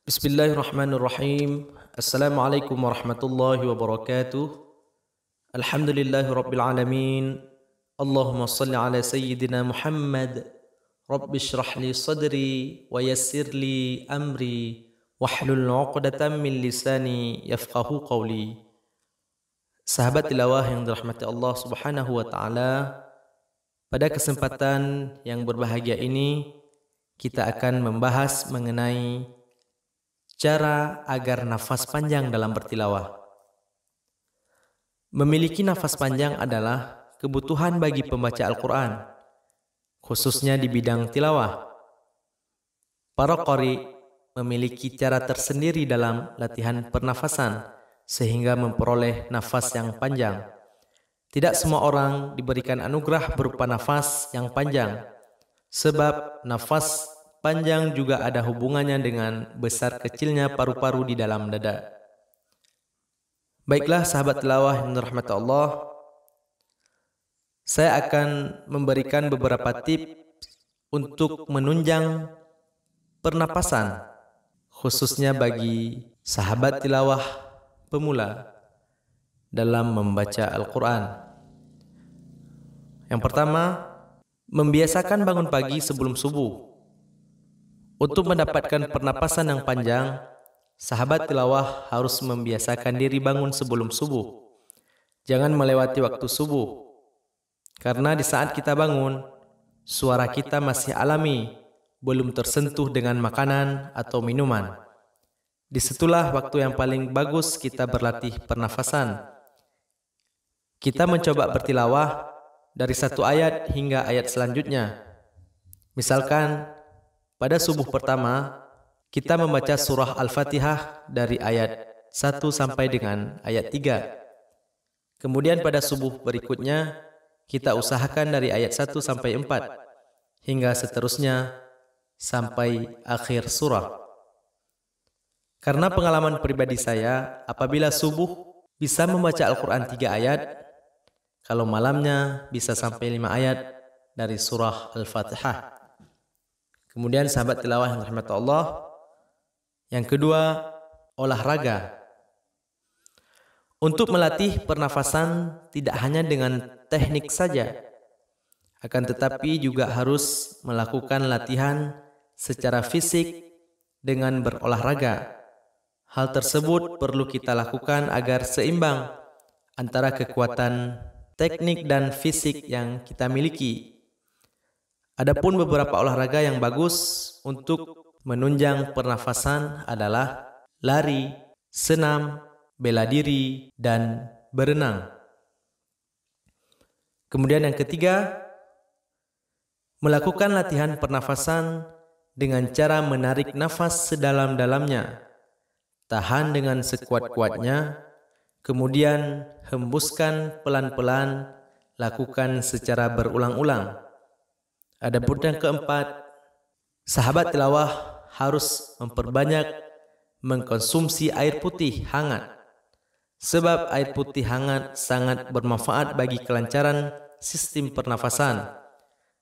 Bismillahirrahmanirrahim. Assalamualaikum warahmatullahi wabarakatuh. Alhamdulillahirabbil alamin. Allahumma salli ala sayyidina Muhammad. Rabbi shrah li sadri wa yassir li amri wahlul 'uqdatam min lisani yafqahu qawli. Sahabat tilawah yang dirahmati Allah Subhanahu wa taala, pada kesempatan yang berbahagia ini kita akan membahas mengenai Cara agar nafas panjang dalam bertilawah. Memiliki nafas panjang adalah kebutuhan bagi pembaca Al-Quran, khususnya di bidang tilawah. Para qori memiliki cara tersendiri dalam latihan pernafasan sehingga memperoleh nafas yang panjang. Tidak semua orang diberikan anugerah berupa nafas yang panjang, sebab nafas panjang juga ada hubungannya dengan besar kecilnya paru-paru di dalam dada. Baiklah sahabat tilawah yang dirahmati Allah, saya akan memberikan beberapa tips untuk menunjang pernapasan khususnya bagi sahabat tilawah pemula dalam membaca Al-Quran. Yang pertama, membiasakan bangun pagi sebelum subuh. Untuk mendapatkan pernapasan yang panjang, sahabat tilawah harus membiasakan diri bangun sebelum subuh. Jangan melewati waktu subuh. Karena di saat kita bangun, suara kita masih alami, belum tersentuh dengan makanan atau minuman. Disitulah waktu yang paling bagus kita berlatih pernafasan. Kita mencoba bertilawah dari satu ayat hingga ayat selanjutnya. Misalkan, pada subuh pertama, kita membaca surah Al-Fatihah dari ayat 1 sampai dengan ayat 3. Kemudian pada subuh berikutnya, kita usahakan dari ayat 1 sampai 4 hingga seterusnya sampai akhir surah. Karena pengalaman pribadi saya, apabila subuh bisa membaca Al-Quran tiga ayat, kalau malamnya bisa sampai 5 ayat dari surah Al-Fatihah. Kemudian sahabat tilawah yang rahmat Allah. Yang kedua, olahraga. Untuk melatih pernafasan tidak hanya dengan teknik saja, akan tetapi juga harus melakukan latihan secara fisik dengan berolahraga. Hal tersebut perlu kita lakukan agar seimbang antara kekuatan teknik dan fisik yang kita miliki. Adapun beberapa olahraga yang bagus untuk menunjang pernafasan adalah lari, senam, bela diri, dan berenang. Kemudian yang ketiga, melakukan latihan pernafasan dengan cara menarik nafas sedalam-dalamnya, tahan dengan sekuat-kuatnya, kemudian hembuskan pelan-pelan, lakukan secara berulang-ulang. Adapun yang keempat, sahabat tilawah harus memperbanyak mengkonsumsi air putih hangat. Sebab air putih hangat sangat bermanfaat bagi kelancaran sistem pernafasan.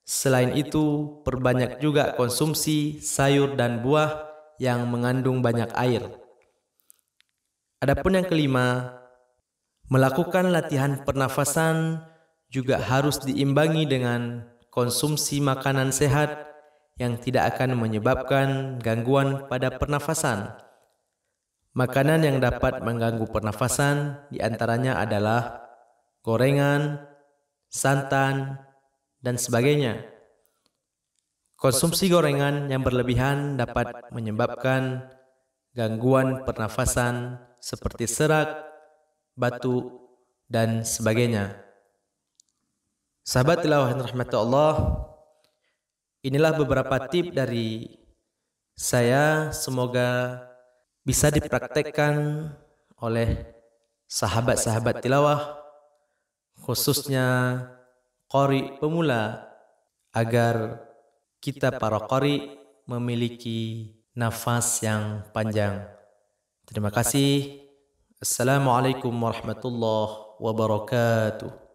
Selain itu, perbanyak juga konsumsi sayur dan buah yang mengandung banyak air. Adapun yang kelima, melakukan latihan pernafasan juga harus diimbangi dengan konsumsi makanan sehat yang tidak akan menyebabkan gangguan pada pernafasan. Makanan yang dapat mengganggu pernafasan diantaranya adalah gorengan, santan, dan sebagainya. Konsumsi gorengan yang berlebihan dapat menyebabkan gangguan pernafasan seperti serak, batuk, dan sebagainya. Sahabat tilawah yang Allah, inilah beberapa tip dari saya semoga bisa dipraktekkan oleh sahabat-sahabat tilawah khususnya qori pemula agar kita para qori memiliki nafas yang panjang. Terima kasih. Assalamualaikum warahmatullahi wabarakatuh.